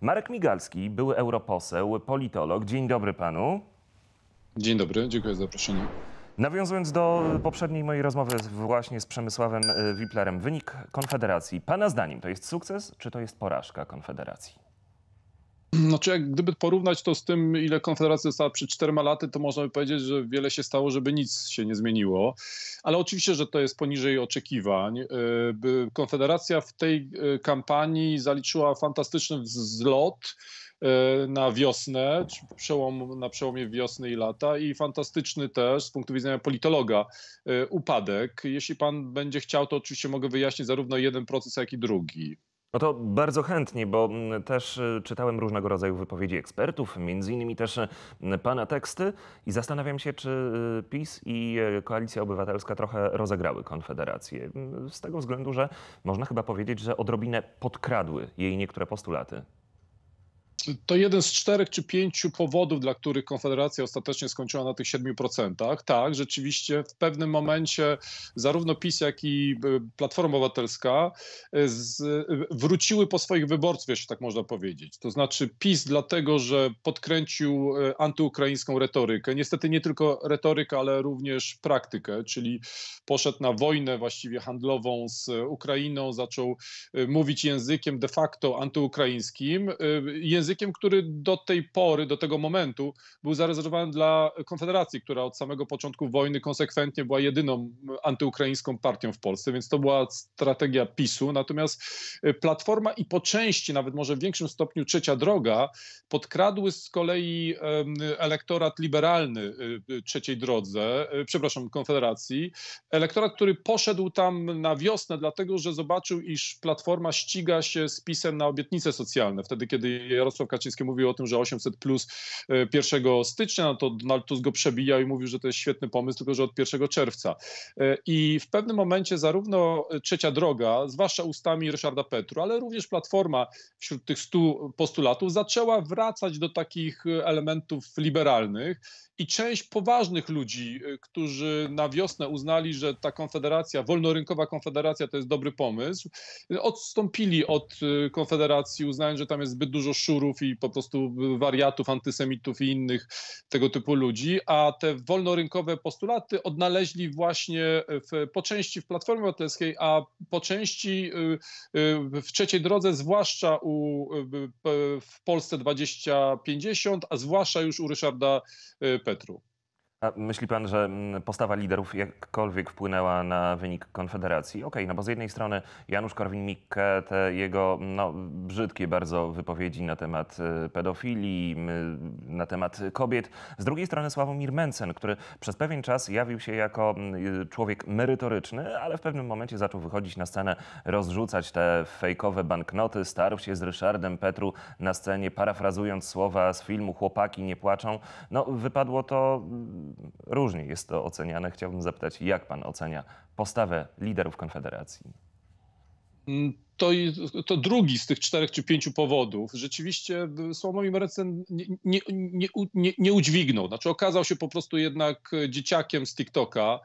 Marek Migalski, były europoseł, politolog. Dzień dobry panu. Dzień dobry, dziękuję za zaproszenie. Nawiązując do poprzedniej mojej rozmowy właśnie z Przemysławem y, Wiplerem, wynik Konfederacji, pana zdaniem to jest sukces czy to jest porażka Konfederacji? Znaczy, jak gdyby porównać to z tym, ile Konfederacja została przed czterema laty, to można by powiedzieć, że wiele się stało, żeby nic się nie zmieniło. Ale oczywiście, że to jest poniżej oczekiwań. E, Konfederacja w tej e, kampanii zaliczyła fantastyczny wzlot e, na wiosnę, przełom, na przełomie wiosny i lata i fantastyczny też z punktu widzenia politologa upadek. Jeśli pan będzie chciał, to oczywiście mogę wyjaśnić zarówno jeden proces, jak i drugi. No to bardzo chętnie, bo mm, też y, czytałem różnego rodzaju wypowiedzi ekspertów, między innymi też y, pana teksty i zastanawiam się, czy y, PiS i Koalicja Obywatelska trochę rozegrały Konfederację. Mm, z tego względu, że można chyba powiedzieć, że odrobinę podkradły jej niektóre postulaty to jeden z czterech czy pięciu powodów, dla których Konfederacja ostatecznie skończyła na tych 7%. Tak, rzeczywiście w pewnym momencie zarówno PiS, jak i e, Platforma Obywatelska e, z, e, wróciły po swoich wyborców, jeśli tak można powiedzieć. To znaczy PiS dlatego, że podkręcił antyukraińską retorykę. Niestety nie tylko retorykę, ale również praktykę, czyli poszedł na wojnę właściwie handlową z Ukrainą, zaczął mówić językiem de facto antyukraińskim. Język językiem, który do tej pory, do tego momentu był zarezerwowany dla Konfederacji, która od samego początku wojny konsekwentnie była jedyną antyukraińską partią w Polsce, więc to była strategia PiSu. Natomiast y, Platforma i po części, nawet może w większym stopniu Trzecia Droga, podkradły z kolei elektorat liberalny y, y, Trzeciej Drodze, przepraszam, Konfederacji. Elektorat, który poszedł tam na wiosnę, dlatego że zobaczył, iż Platforma ściga się z PiSem na obietnice socjalne, wtedy kiedy Jarosław Jarosław Kaczyński mówił o tym, że 800 plus 1 e, stycznia, no to Donald Tusk go przebijał i mówił, że to jest świetny pomysł, tylko że od 1 czerwca. E, I w pewnym momencie zarówno e, Trzecia Droga, zwłaszcza ustami Ryszarda Petru, ale również Platforma wśród tych 100 postulatów zaczęła wracać do takich elementów liberalnych i część poważnych ludzi, którzy na wiosnę uznali, że ta konfederacja, wolnorynkowa konfederacja to jest dobry pomysł, odstąpili od konfederacji, uznając, że tam jest zbyt dużo szuru, i po prostu wariatów, antysemitów i innych tego typu ludzi, a te wolnorynkowe postulaty odnaleźli właśnie w, po części w Platformie Obywatelskiej, a po części y, y, w Trzeciej Drodze, zwłaszcza u, w Polsce 2050, a zwłaszcza już u Ryszarda y, Petru. A myśli pan, że mm, postawa liderów jakkolwiek wpłynęła na wynik Konfederacji? Okej, okay, no bo z jednej strony Janusz Korwin-Mikke, te jego no, brzydkie bardzo wypowiedzi na temat y, pedofilii, na temat kobiet. Z drugiej strony Sławomir Mencen, który przez pewien czas jawił się jako y, człowiek merytoryczny, ale w pewnym momencie zaczął wychodzić na scenę, rozrzucać te fejkowe banknoty, starł się z Ryszardem Petru na scenie, parafrazując słowa z filmu Chłopaki nie płaczą. No wypadło to różnie jest to oceniane. Chciałbym zapytać, jak pan ocenia postawę liderów Konfederacji? Mm, to, to drugi z tych czterech czy pięciu powodów. Rzeczywiście y, Sławomir Merecen nie, nie, nie, nie, nie udźwignął. Znaczy okazał się po prostu jednak y, dzieciakiem z TikToka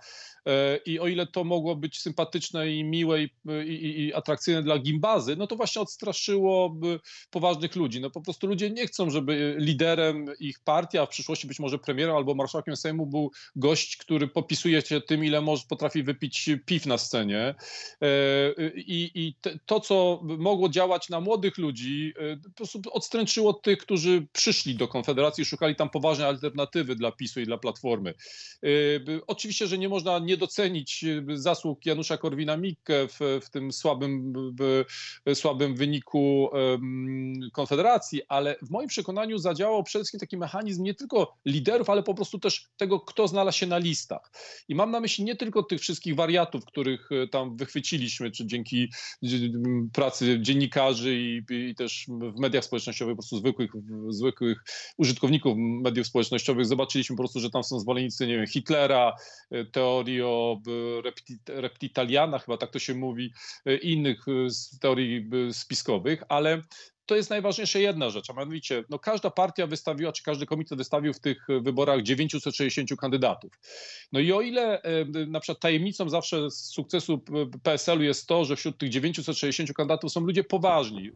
E, I o ile to mogło być sympatyczne i miłe i, i, i atrakcyjne dla gimbazy, no to właśnie odstraszyło poważnych ludzi. No po prostu ludzie nie chcą, żeby e, liderem ich partii, a w przyszłości być może premierem albo marszałkiem Sejmu był gość, który popisuje się tym, ile może potrafi wypić piw na scenie. E, I, i te, to, co mogło działać na młodych ludzi, po prostu odstręczyło tych, którzy przyszli do Konfederacji i szukali tam poważnej alternatywy dla PiSu i dla Platformy. Oczywiście, że nie można nie nie docenić y, zasług Janusza Korwina-Mikke w, w tym słabym, w, słabym wyniku um, Konfederacji, ale w moim przekonaniu zadziałał przede wszystkim taki mechanizm nie tylko liderów, ale po prostu też tego, kto znalazł się na listach. I mam na myśli nie tylko tych wszystkich wariatów, których y, tam wychwyciliśmy, czy dzięki y, pracy dziennikarzy i, i też w mediach społecznościowych, po prostu zwykłych, zwykłych użytkowników mediów społecznościowych, zobaczyliśmy po prostu, że tam są zwolennicy, nie wiem, Hitlera, teorii o reptitaliana, chyba tak to się mówi, e, innych e, teorii e, spiskowych, ale to jest najważniejsza jedna rzecz, a mianowicie no każda partia wystawiła, czy każdy komitet wystawił w tych e, wyborach 960 kandydatów. No i o ile e, na przykład tajemnicą zawsze sukcesu e, PSL-u jest to, że wśród tych 960 kandydatów są ludzie poważni,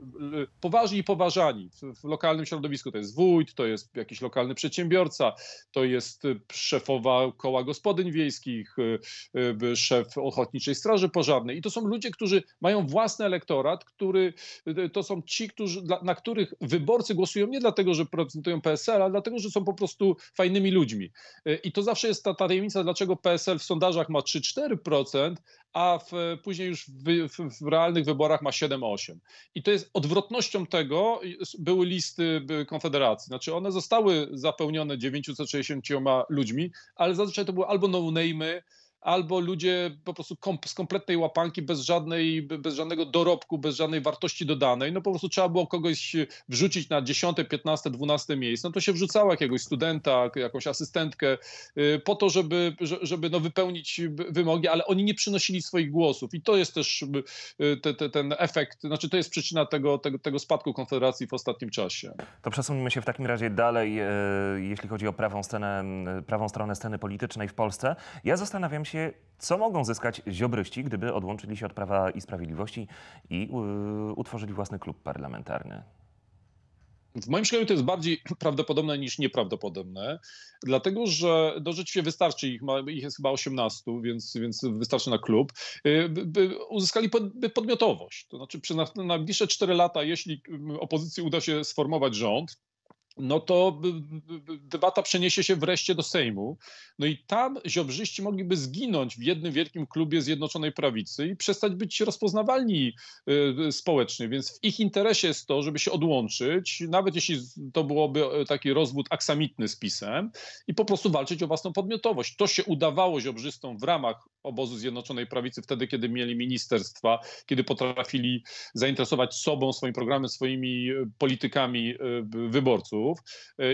poważni i poważani w, w lokalnym środowisku. To jest wójt, to jest jakiś lokalny przedsiębiorca, to jest szefowa koła gospodyń wiejskich, szef Ochotniczej Straży Pożarnej. I to są ludzie, którzy mają własny elektorat, który to są ci, którzy dla, na których wyborcy głosują nie dlatego, że reprezentują PSL, ale dlatego, że są po prostu fajnymi ludźmi. E, I to zawsze jest ta tajemnica, dlaczego PSL w sondażach ma 3-4%, a w, później już w, w, w, realnych wyborach ma 7-8. I to jest odwrotnością tego były listy Konfederacji. Znaczy one zostały zapełnione 960 ludźmi, ale zazwyczaj to były albo no-name'y, albo ludzie po prostu z kompletnej łapanki, bez, żadnej, bez żadnego dorobku, bez żadnej wartości dodanej. No po prostu trzeba było kogoś e, wrzucić na 10, 15, 12 miejsce. No to się wrzucało jakiegoś studenta, jakąś asystentkę e, po to, żeby, żeby no wypełnić e, wymogi, ale oni nie przynosili swoich głosów. I to jest też te, te, ten efekt, znaczy to jest przyczyna tego, tego, tego spadku Konfederacji w ostatnim czasie. To przesuniemy się w takim razie dalej, jeśli chodzi o prawą, scenę, prawą stronę sceny politycznej w Polsce. Ja zastanawiam się, się, co mogą zyskać ziobryści, gdyby odłączyli się od Prawa i Sprawiedliwości i yy, utworzyli własny klub parlamentarny. W moim przekonaniu to jest bardziej prawdopodobne niż nieprawdopodobne, dlatego że do no, wystarczy ich, ma, ich jest chyba 18, więc, więc wystarczy na klub, y, by uzyskali podmiotowość. To znaczy przez na, najbliższe 4 lata, jeśli y, opozycji uda się sformować rząd, no to debata przeniesie się wreszcie do Sejmu. No i tam ziobrzyści mogliby zginąć w jednym wielkim klubie Zjednoczonej Prawicy i przestać być rozpoznawalni y, y, społecznie. Więc w ich interesie jest to, żeby się odłączyć, nawet jeśli to byłoby e, taki rozwód aksamitny z pisem, i po prostu walczyć o własną podmiotowość. To się udawało ziobrzystom w ramach obozu Zjednoczonej Prawicy wtedy, kiedy mieli ministerstwa, kiedy potrafili zainteresować sobą, swoim programem, swoimi e, politykami e, wyborców.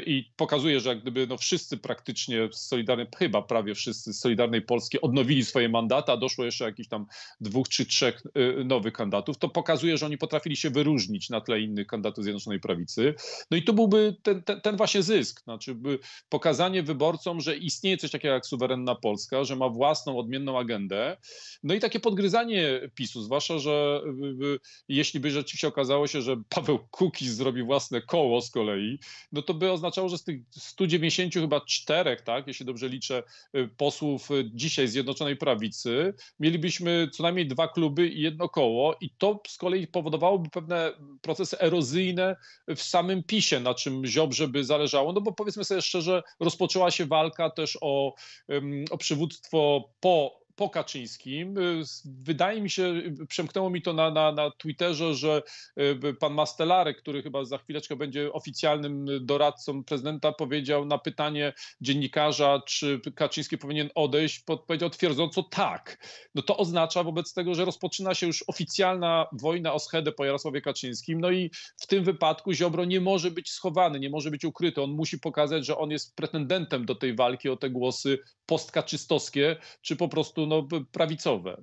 I pokazuje, że że jak gdyby no wszyscy praktycznie z Solidarnej, chyba prawie wszyscy z Solidarnej Polski odnowili swoje mandaty, a doszło jeszcze jakichś tam dwóch czy trzech y, nowych kandydatów, to pokazuje, że oni potrafili się wyróżnić na tle innych kandydatów Zjednoczonej Prawicy. No i to byłby ten, ten, ten właśnie zysk, znaczy pokazanie wyborcom, że istnieje coś takiego jak suwerenna Polska, że ma własną, odmienną agendę. No i takie podgryzanie PiSu, zwłaszcza, że y, y, jeśli by rzeczywiście okazało się, że Paweł Kukiz zrobi własne koło z kolei, no to by oznaczało, że z tych 190 chyba czterech, tak, jeśli dobrze liczę, y, posłów y, dzisiaj Zjednoczonej Prawicy, mielibyśmy co najmniej dwa kluby i jedno koło i to z kolei powodowałoby pewne procesy erozyjne w samym PiSie, na czym Ziobrze by zależało, no bo powiedzmy sobie szczerze, rozpoczęła się walka też o, o przywództwo po po Kaczyńskim. Y, wydaje mi się, y, przemknęło mi to na, na, na Twitterze, że y, pan Mastelarek, który chyba za chwileczkę będzie oficjalnym doradcą prezydenta, powiedział na pytanie dziennikarza, czy Kaczyński powinien odejść, odpowiedział twierdząco tak. No to oznacza wobec tego, że rozpoczyna się już oficjalna wojna o schedę po Jarosławie Kaczyńskim. No i w tym wypadku Ziobro nie może być schowany, nie może być ukryty. On musi pokazać, że on jest pretendentem do tej walki o te głosy postkaczystowskie, czy po prostu no, prawicowe.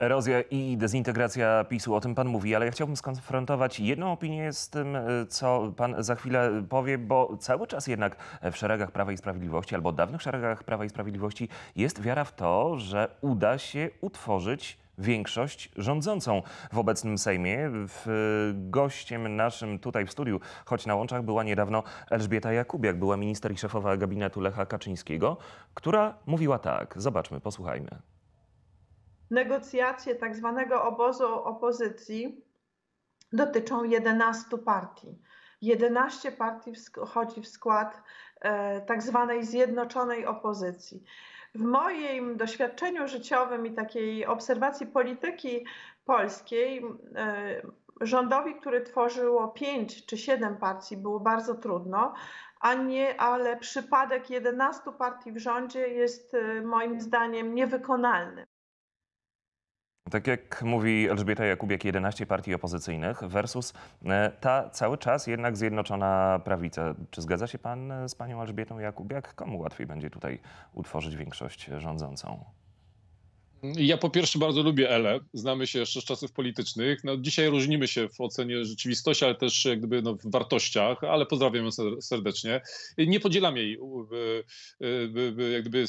Erozja i dezintegracja PiSu, o tym pan mówi, ale ja chciałbym skonfrontować jedną opinię z tym, e, co pan za chwilę powie, bo cały czas jednak w szeregach Prawa i Sprawiedliwości, albo dawnych szeregach Prawa i Sprawiedliwości, jest wiara w to, że uda się utworzyć większość rządzącą w obecnym Sejmie. E, gościem naszym tutaj w studiu, choć na łączach, była niedawno Elżbieta Jakubiak, była minister i szefowa gabinetu Lecha Kaczyńskiego, która mówiła tak. Zobaczmy, posłuchajmy negocjacje tak zwanego obozu opozycji dotyczą 11 partii. 11 partii wchodzi w skład e, tak zwanej zjednoczonej opozycji. W moim doświadczeniu życiowym i takiej obserwacji polityki polskiej, e, rządowi, który tworzyło 5 czy 7 partii, było bardzo trudno, a nie, ale przypadek 11 partii w rządzie jest e, moim zdaniem niewykonalny. Tak jak mówi Elżbieta Jakubiak, 11 partii opozycyjnych versus e, ta cały czas jednak zjednoczona prawica. Czy zgadza się pan z panią Elżbietą Jakubiak? Komu łatwiej będzie tutaj utworzyć większość rządzącą? Ja po pierwsze bardzo lubię Ele, Znamy się jeszcze z czasów politycznych. No, dzisiaj różnimy się w ocenie rzeczywistości, ale też jak gdyby, no, w wartościach, ale pozdrawiam ją serdecznie. Nie podzielam jej jak gdyby,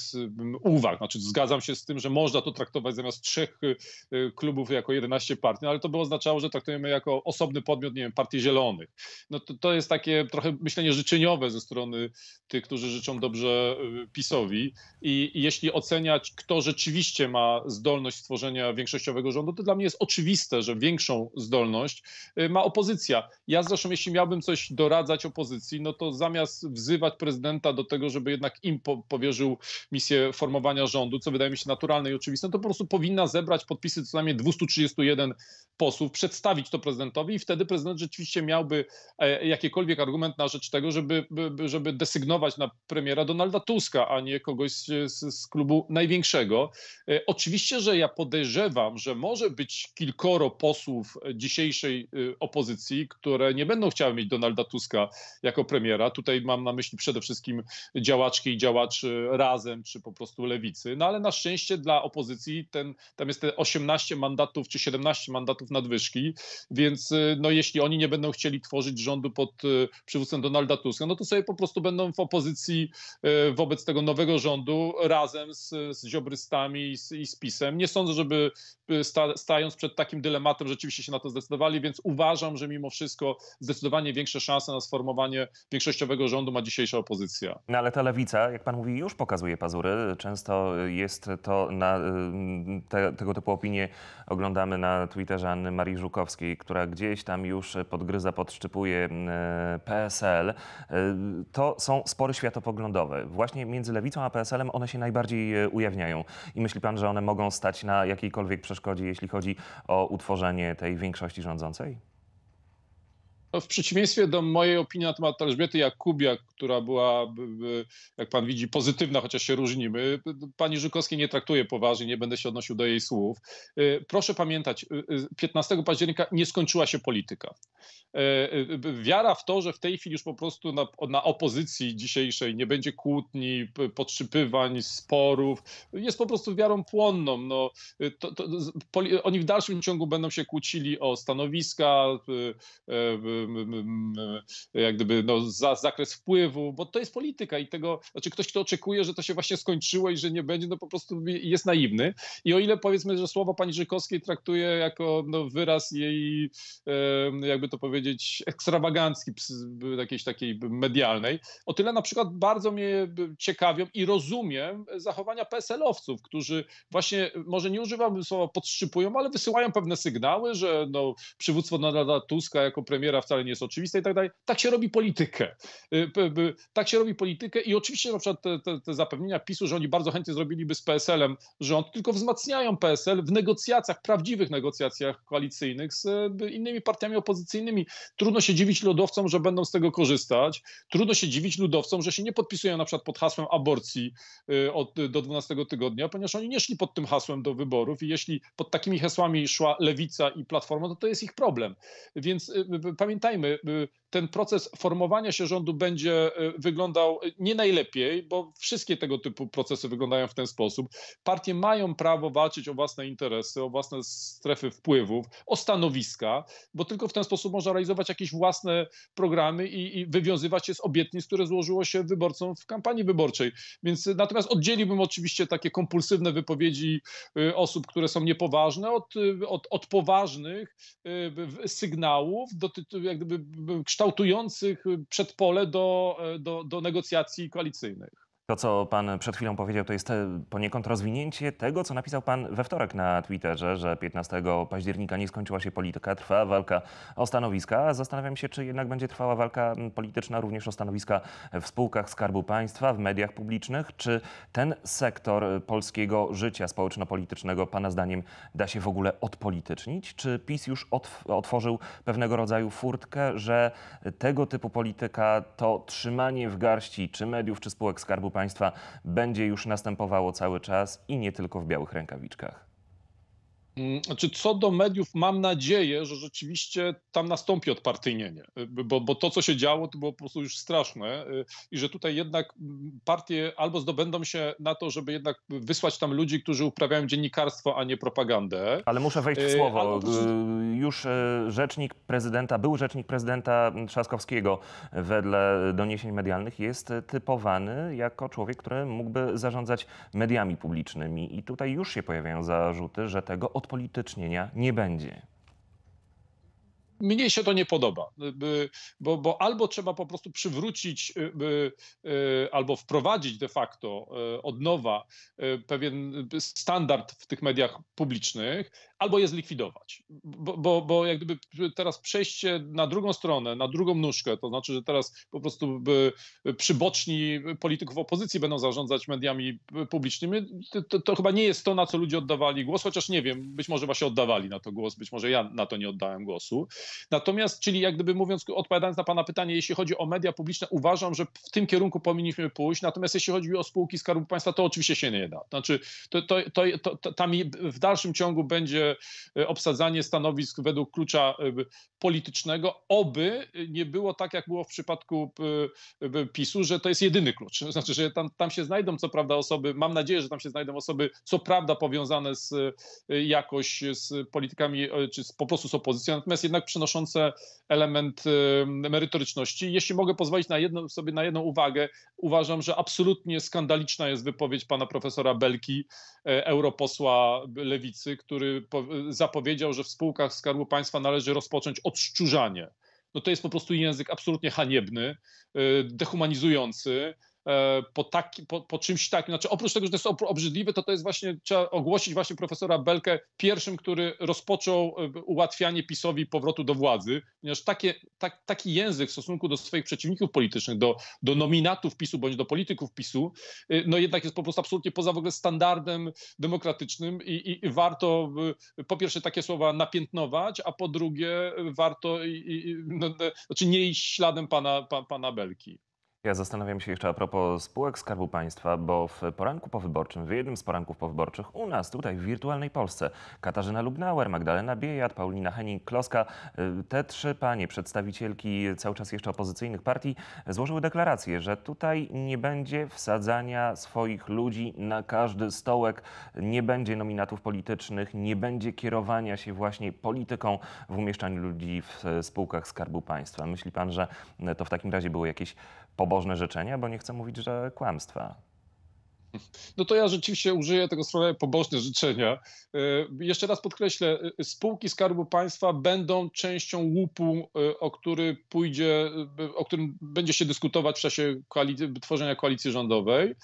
uwag. Znaczy, zgadzam się z tym, że można to traktować zamiast trzech y, y, klubów jako 11 partii, no, ale to by oznaczało, że traktujemy jako osobny podmiot, nie wiem, Partii Zielonych. No, to, to jest takie trochę myślenie życzeniowe ze strony tych, którzy życzą dobrze y, PiSowi. I, i jeśli oceniać, kto rzeczywiście ma zdolność stworzenia większościowego rządu, to dla mnie jest oczywiste, że większą zdolność y, ma opozycja. Ja zresztą, jeśli miałbym coś doradzać opozycji, no to zamiast wzywać prezydenta do tego, żeby jednak im powierzył misję formowania rządu, co wydaje mi się naturalne i oczywiste, no to po prostu powinna zebrać podpisy co najmniej 231 posłów, przedstawić to prezydentowi i wtedy prezydent rzeczywiście miałby e, jakikolwiek argument na rzecz tego, żeby, żeby desygnować na premiera Donalda Tuska, a nie kogoś z, z klubu największego. E, Oczywiście Oczywiście, że ja podejrzewam, że może być kilkoro posłów dzisiejszej y, opozycji, które nie będą chciały mieć Donalda Tuska jako premiera. Tutaj mam na myśli przede wszystkim działaczki i działaczy razem, czy po prostu lewicy. No ale na szczęście dla opozycji ten, tam jest te 18 mandatów, czy 17 mandatów nadwyżki, więc y, no, jeśli oni nie będą chcieli tworzyć rządu pod y, przywództwem Donalda Tuska, no to sobie po prostu będą w opozycji wobec tego nowego rządu razem z, z ziobrystami i z, i z PiSem. Nie sądzę, żeby y, sta, stając przed takim dylematem rzeczywiście się na to zdecydowali, więc uważam, że mimo wszystko zdecydowanie większe szanse na sformowanie większościowego rządu ma dzisiejsza opozycja. No ale ta lewica, jak pan mówi, już pokazuje pazury. Często jest to na y, te, tego typu opinie oglądamy na Twitterze Anny Marii Żukowskiej, która gdzieś tam już podgryza, podszczypuje y, PSL. To są spory światopoglądowe. Właśnie między lewicą a PSL-em one się najbardziej ujawniają. I myśli pan, że one mogą stać na jakiejkolwiek przeszkodzie, jeśli chodzi o utworzenie tej większości rządzącej? No, w przeciwieństwie do mojej opinii na temat Elżbiety Jakubia, która była, jak pan widzi, pozytywna, chociaż się różnimy, pani Żukowskiej nie traktuje poważnie, nie będę się odnosił do jej słów. Y, proszę pamiętać, 15 y, y, października nie skończyła się polityka. Wiara w to, że w tej chwili już po prostu na, na opozycji dzisiejszej nie będzie kłótni, podszypywań, sporów, jest po prostu wiarą płonną. No, to, to, oni w dalszym ciągu będą się kłócili o stanowiska, jak gdyby no, za, zakres wpływu, bo to jest polityka i tego, znaczy ktoś, kto oczekuje, że to się właśnie skończyło i że nie będzie, no po prostu jest naiwny. I o ile powiedzmy, że słowo pani Rzykowskiej traktuje jako no, wyraz jej, jakby to powiedzieć, ekstrawagancki, jakiejś takiej medialnej, o tyle na przykład bardzo mnie ciekawią i rozumiem zachowania PSL-owców, którzy właśnie, może nie używam słowa podstrzypują, ale wysyłają pewne sygnały, że no, przywództwo Donalda Tuska jako premiera w wcale nie jest oczywiste i tak dalej. Tak się robi politykę. Y, y, tak się robi politykę i oczywiście na przykład te, te, te zapewnienia PiSu, że oni bardzo chętnie zrobiliby z PSL-em rząd, tylko wzmacniają PSL w negocjacjach, prawdziwych negocjacjach koalicyjnych z y, innymi partiami opozycyjnymi. Trudno się dziwić ludowcom, że będą z tego korzystać. Trudno się dziwić ludowcom, że się nie podpisują na przykład pod hasłem aborcji od, do 12 tygodnia, ponieważ oni nie szli pod tym hasłem do wyborów i jeśli pod takimi hasłami szła lewica i platforma, to to jest ich problem. Więc pamiętajmy, pamiętajmy, y, ten proces formowania się rządu będzie y, wyglądał y, nie najlepiej, bo wszystkie tego typu procesy wyglądają w ten sposób. Partie mają prawo walczyć o własne interesy, o własne strefy wpływów, o stanowiska, bo tylko w ten sposób można realizować jakieś własne programy i, i wywiązywać się z obietnic, które złożyło się wyborcom w kampanii wyborczej. Więc natomiast oddzieliłbym oczywiście takie kompulsywne wypowiedzi osób, które są niepoważne, od, od, od poważnych sygnałów dotyczących jak gdyby kształtujących przedpole do, do, do negocjacji koalicyjnych. To, co pan przed chwilą powiedział, to jest e, poniekąd rozwinięcie tego, co napisał pan we wtorek na Twitterze, że 15 października nie skończyła się polityka, trwa walka o stanowiska. Zastanawiam się, czy jednak będzie trwała walka polityczna również o stanowiska w spółkach Skarbu Państwa, w mediach publicznych. Czy ten sektor e, polskiego życia społeczno-politycznego, pana zdaniem, da się w ogóle odpolitycznić? Czy PiS już otw otworzył pewnego rodzaju furtkę, że tego typu polityka to trzymanie w garści czy mediów, czy spółek Skarbu Państwa? Państwa będzie już następowało cały czas i nie tylko w białych rękawiczkach. Mm, znaczy, co do mediów, mam nadzieję, że rzeczywiście tam nastąpi odpartyjnienie, y, bo, bo to, co się działo, to było po prostu już straszne y, i że tutaj jednak mm, partie albo zdobędą się na to, żeby jednak wysłać tam ludzi, którzy uprawiają dziennikarstwo, a nie propagandę. Ale muszę wejść w y, słowo. Już rzecznik prezydenta, był rzecznik prezydenta Trzaskowskiego wedle doniesień medialnych jest typowany jako człowiek, który mógłby zarządzać mediami publicznymi i tutaj już się pojawiają zarzuty, że tego odpolitycznienia nie będzie mnie się to nie podoba, y, bo, bo, albo trzeba po prostu przywrócić, y, y, albo wprowadzić de facto od nowa pewien standard w tych mediach publicznych, albo je zlikwidować. Bo, bo, bo jak gdyby teraz przejście na drugą stronę, na drugą nóżkę, to znaczy, że teraz po prostu przyboczni polityków opozycji będą zarządzać mediami publicznymi, to, to, to chyba nie jest to, na co ludzie oddawali głos, chociaż nie wiem, być może właśnie oddawali na to głos, być może ja na to nie oddałem głosu. Natomiast, czyli jak gdyby mówiąc, odpowiadając na Pana pytanie, jeśli chodzi o media publiczne, uważam, że w tym kierunku powinniśmy pójść. Natomiast jeśli chodzi o spółki Skarbu Państwa, to oczywiście się nie da. Znaczy, to, to, to, to, to tam w dalszym ciągu będzie e, obsadzanie stanowisk według klucza e, politycznego, oby nie było tak, jak było w przypadku e, PiSu, że to jest jedyny klucz. Znaczy, że tam, tam się znajdą co prawda osoby, mam nadzieję, że tam się znajdą osoby, co prawda powiązane z jakoś z politykami, czy z, po prostu z opozycją, natomiast jednak przy przynoszące element y, merytoryczności. Jeśli mogę pozwolić na jedno, sobie na jedną uwagę, uważam, że absolutnie skandaliczna jest wypowiedź pana profesora Belki, y, europosła lewicy, który zapowiedział, że w spółkach Skarbu Państwa należy rozpocząć odszczurzanie no to jest po prostu język absolutnie haniebny, y, dehumanizujący. E, po, taki, po, po, czymś takim. Znaczy, oprócz tego, że to jest obrzydliwe, to to jest właśnie, trzeba ogłosić właśnie profesora Belkę pierwszym, który rozpoczął e, ułatwianie PiSowi powrotu do władzy, ponieważ takie, tak, taki język w stosunku do swoich przeciwników politycznych, do, do nominatów PiSu bądź do polityków PiSu, e, no jednak jest po prostu absolutnie poza w ogóle standardem demokratycznym i, i, warto po pierwsze takie słowa napiętnować, a po drugie warto i, i no, no, znaczy nie iść śladem pana, pa, pana Belki. Ja zastanawiam się jeszcze a propos spółek Skarbu Państwa, bo w poranku powyborczym, w jednym z poranków powyborczych u nas, tutaj w wirtualnej Polsce, Katarzyna Lubnauer, Magdalena Biejat, Paulina Henning-Kloska, y, te trzy panie, przedstawicielki cały czas jeszcze opozycyjnych partii, złożyły deklarację, że tutaj nie będzie wsadzania swoich ludzi na każdy stołek, nie będzie nominatów politycznych, nie będzie kierowania się właśnie polityką w umieszczaniu ludzi w y, spółkach Skarbu Państwa. Myśli pan, że to w takim razie było jakieś pobożne życzenie, bo nie chcę mówić, że kłamstwa. No to ja rzeczywiście użyję tego słowa pobożne życzenia. E, jeszcze raz podkreślę, e, spółki Skarbu Państwa będą częścią łupu, e, o który pójdzie, o którym będzie się dyskutować w czasie koalicji, tworzenia koalicji rządowej.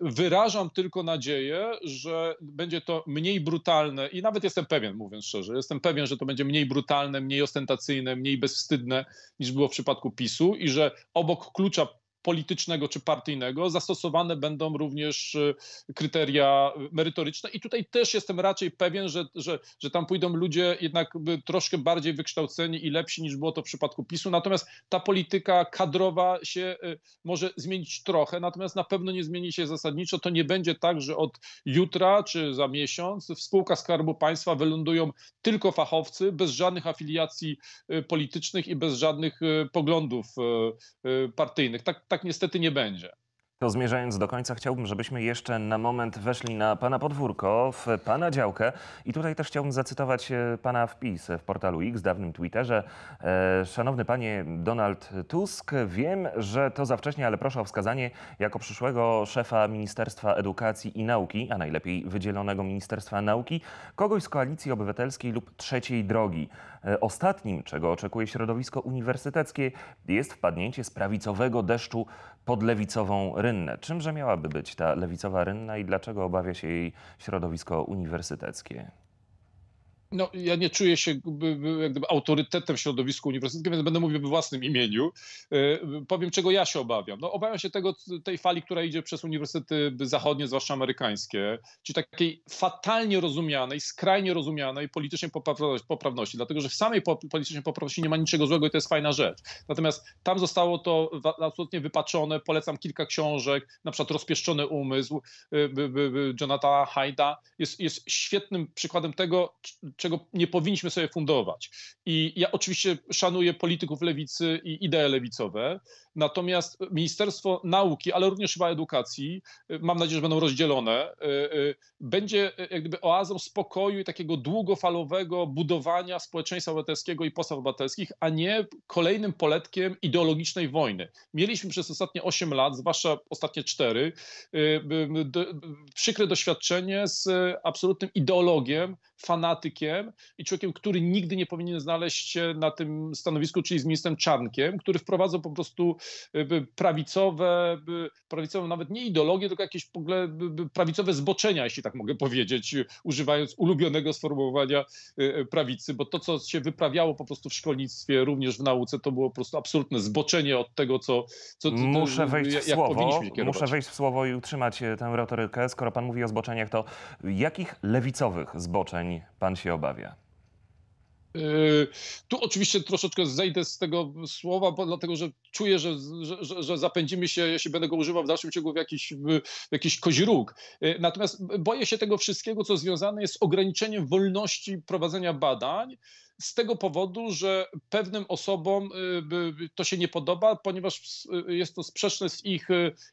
Wyrażam tylko nadzieję, że będzie to mniej brutalne i nawet jestem pewien, mówiąc szczerze, jestem pewien, że to będzie mniej brutalne, mniej ostentacyjne, mniej bezwstydne niż było w przypadku PiSu i że obok klucza politycznego czy partyjnego, zastosowane będą również y, kryteria y, merytoryczne. I tutaj też jestem raczej pewien, że, że, że tam pójdą ludzie jednak troszkę bardziej wykształceni i lepsi niż było to w przypadku PiSu. Natomiast ta polityka kadrowa się y, może zmienić trochę, natomiast na pewno nie zmieni się zasadniczo. To nie będzie tak, że od jutra czy za miesiąc w spółkach Skarbu Państwa wylądują tylko fachowcy, bez żadnych afiliacji politycznych i bez żadnych poglądów partyjnych. Tak, tak tak niestety nie będzie. To zmierzając do końca, chciałbym, żebyśmy jeszcze na moment weszli na Pana podwórko, w Pana działkę. I tutaj też chciałbym zacytować e, Pana wpis w portalu X, dawnym Twitterze. E, szanowny Panie Donald Tusk, wiem, że to za wcześnie, ale proszę o wskazanie jako przyszłego szefa Ministerstwa Edukacji i Nauki, a najlepiej wydzielonego Ministerstwa Nauki, kogoś z Koalicji Obywatelskiej lub Trzeciej Drogi. E, ostatnim, czego oczekuje środowisko uniwersyteckie, jest wpadnięcie z prawicowego deszczu podlewicową rynnę. Czymże miałaby być ta lewicowa rynna i dlaczego obawia się jej środowisko uniwersyteckie? no, ja nie czuję się jak gdyby, autorytetem w środowisku uniwersyteckim, więc będę mówił we własnym imieniu. E, powiem, czego ja się obawiam. No, obawiam się tego, tej fali, która idzie przez uniwersytety zachodnie, zwłaszcza amerykańskie, czyli takiej fatalnie rozumianej, skrajnie rozumianej politycznej poprawności, dlatego że w samej politycznej poprawności nie ma niczego złego i to jest fajna rzecz. Natomiast tam zostało to absolutnie wypaczone. Polecam kilka książek, na przykład Rozpieszczony Umysł e, Jonathana Haida. Jest, jest świetnym przykładem tego, czego nie powinniśmy sobie fundować. I ja oczywiście szanuję polityków lewicy i idee lewicowe, Natomiast Ministerstwo Nauki, ale również chyba edukacji, y, mam nadzieję, że będą rozdzielone, y, y, będzie jakby oazą spokoju i takiego długofalowego budowania społeczeństwa obywatelskiego i postaw obywatelskich, a nie kolejnym poletkiem ideologicznej wojny. Mieliśmy przez ostatnie 8 lat, zwłaszcza ostatnie 4, przykre doświadczenie z absolutnym ideologiem, fanatykiem i człowiekiem, który nigdy nie powinien znaleźć się na tym stanowisku, czyli z ministrem Czarnkiem, który wprowadzał po prostu Y, prawicowe, prawicowe nawet nie ideologie, tylko jakieś prawicowe zboczenia, jeśli tak mogę powiedzieć, używając ulubionego sformułowania y, y, prawicy, bo to, co się wyprawiało po prostu w szkolnictwie, również w nauce, to było po prostu absolutne zboczenie od tego, co, co muszę wejść jak, w słowo, Muszę wejść w słowo i utrzymać e, tę retorykę. Skoro pan mówi o zboczeniach, to jakich lewicowych zboczeń pan się obawia? Yy, tu oczywiście troszeczkę zejdę z tego słowa, bo dlatego że czuję, że, że, że zapędzimy się, jeśli będę go używał w dalszym ciągu, w jakiś, w jakiś koźróg. Yy, natomiast boję się tego wszystkiego, co związane jest z ograniczeniem wolności prowadzenia badań z tego powodu, że pewnym osobom yy, to się nie podoba, ponieważ jest to sprzeczne z ich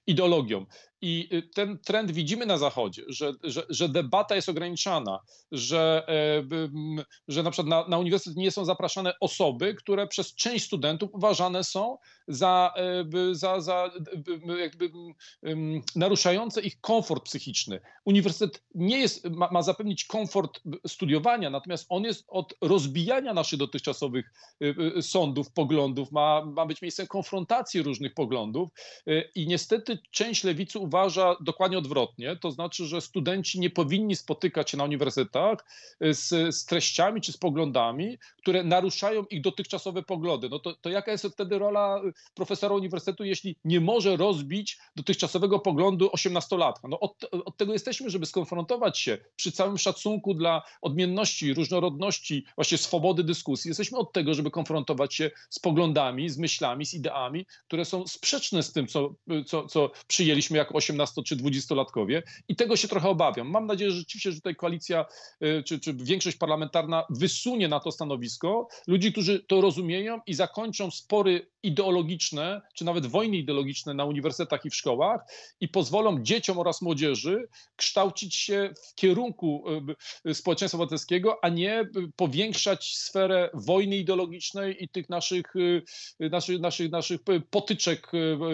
ideologią. I y, ten trend widzimy na Zachodzie, że, że, że debata jest ograniczana, że, e, że na przykład na, na uniwersytet nie są zapraszane osoby, które przez część studentów uważane są za, e, za, za jakby naruszające ich komfort psychiczny. Uniwersytet nie jest, ma, ma zapewnić komfort studiowania, natomiast on jest od rozbijania naszych dotychczasowych y, y, sądów, poglądów, ma, ma być miejscem konfrontacji różnych poglądów i niestety część lewicy uważa dokładnie odwrotnie, to znaczy, że studenci nie powinni spotykać się na uniwersytetach y, z, z treściami czy z poglądami, które naruszają ich dotychczasowe poglądy. No to, to jaka jest wtedy rola y, profesora uniwersytetu, jeśli nie może rozbić dotychczasowego poglądu osiemnastolatka? No od, od tego jesteśmy, żeby skonfrontować się przy całym szacunku dla odmienności, różnorodności, właśnie swobody dyskusji. Jesteśmy od tego, żeby konfrontować się z poglądami, z myślami, z ideami, które są sprzeczne z tym, co, y, co, co przyjęliśmy jako 18 czy 20-latkowie i tego się trochę obawiam. Mam nadzieję że rzeczywiście, że tutaj koalicja y, czy, czy większość parlamentarna wysunie na to stanowisko ludzi, którzy to rozumieją i zakończą spory ideologiczne, czy nawet wojny ideologiczne na uniwersytetach i w szkołach i pozwolą dzieciom oraz młodzieży kształcić się w kierunku y, y, społeczeństwa obywatelskiego, a nie powiększać sferę wojny ideologicznej i tych naszych, naszych, naszych, naszych potyczek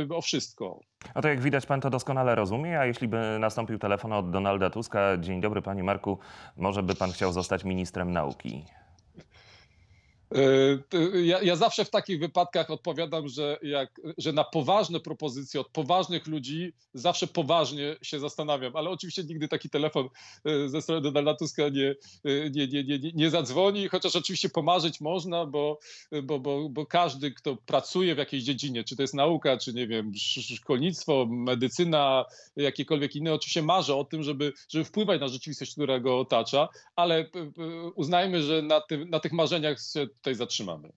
o wszystko. A to jak widać, pan to doskonale rozumie, a jeśli by nastąpił telefon od Donalda Tuska, dzień dobry panie Marku, może by pan chciał zostać ministrem nauki. Ja, ja, zawsze w takich wypadkach odpowiadam, że, jak, że na poważne propozycje od poważnych ludzi zawsze poważnie się zastanawiam, ale oczywiście nigdy taki telefon ze strony Donalda Tuska nie, nie, nie, nie, nie zadzwoni, chociaż oczywiście pomarzyć można, bo, bo, bo, bo każdy, kto pracuje w jakiejś dziedzinie, czy to jest nauka, czy nie wiem, szkolnictwo, medycyna, jakiekolwiek inne, oczywiście marzy o tym, żeby, żeby wpływać na rzeczywistość, która go otacza, ale uznajmy, że na, tym, na tych marzeniach się tutaj zatrzymamy.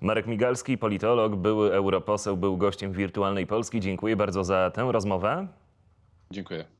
Marek Migalski, politolog, były europoseł, był gościem wirtualnej Polski. Dziękuję bardzo za tę rozmowę. Dziękuję.